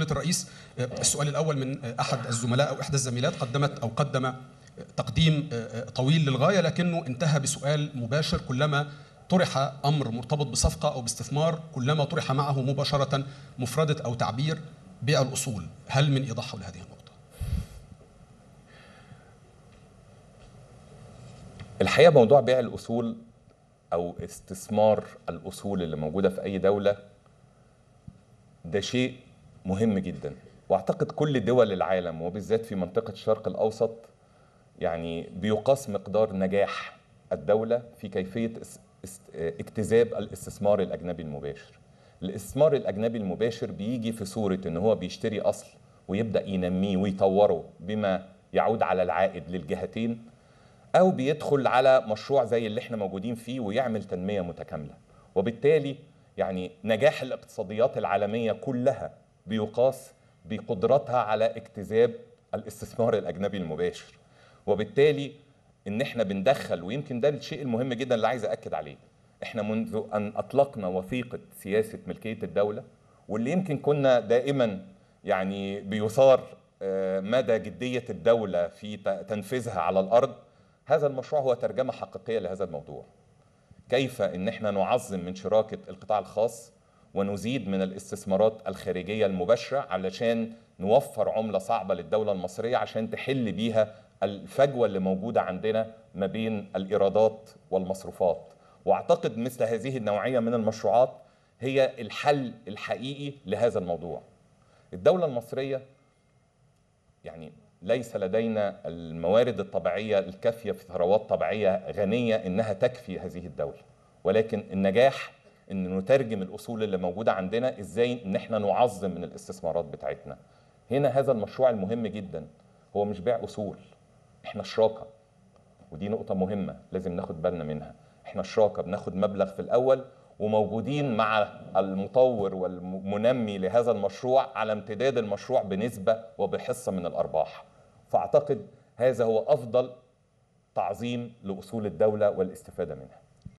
دوله الرئيس آه، السؤال الاول من آه، احد الزملاء او احدى الزميلات قدمت او قدم آه، تقديم طويل للغايه لكنه انتهى بسؤال مباشر كلما طرح امر مرتبط بصفقه او باستثمار كلما طرح معه مباشره مفرده او تعبير بيع الاصول هل من ايضاح حول هذه النقطه الحقيقه موضوع بيع الاصول او استثمار الاصول اللي موجوده في اي دوله ده شيء مهم جدا واعتقد كل دول العالم وبالذات في منطقه الشرق الاوسط يعني بيقاس مقدار نجاح الدوله في كيفيه اكتذاب الاستثمار الاجنبي المباشر الاستثمار الاجنبي المباشر بيجي في صوره ان هو بيشتري اصل ويبدا ينميه ويطوره بما يعود على العائد للجهتين او بيدخل على مشروع زي اللي احنا موجودين فيه ويعمل تنميه متكامله وبالتالي يعني نجاح الاقتصاديات العالميه كلها بيقاس بقدرتها على اجتذاب الاستثمار الاجنبي المباشر وبالتالي ان احنا بندخل ويمكن ده الشيء المهم جدا اللي عايز اكد عليه احنا منذ ان اطلقنا وثيقه سياسه ملكيه الدوله واللي يمكن كنا دائما يعني بيثار آه، مدى جديه الدوله في تنفيذها على الارض هذا المشروع هو ترجمه حقيقيه لهذا الموضوع كيف ان احنا نعظم من شراكه القطاع الخاص ونزيد من الاستثمارات الخارجيه المباشره علشان نوفر عمله صعبه للدوله المصريه عشان تحل بيها الفجوه اللي موجوده عندنا ما بين الايرادات والمصروفات واعتقد مثل هذه النوعيه من المشروعات هي الحل الحقيقي لهذا الموضوع الدوله المصريه يعني ليس لدينا الموارد الطبيعيه الكافيه في ثروات طبيعيه غنيه انها تكفي هذه الدوله ولكن النجاح ان نترجم الاصول اللي موجوده عندنا ازاي ان احنا نعظم من الاستثمارات بتاعتنا هنا هذا المشروع المهم جدا هو مش بيع اصول احنا شراكه ودي نقطه مهمه لازم ناخد بالنا منها احنا شراكه بناخد مبلغ في الاول وموجودين مع المطور والمنمي لهذا المشروع على امتداد المشروع بنسبه وبحصه من الارباح فاعتقد هذا هو افضل تعظيم لاصول الدوله والاستفاده منها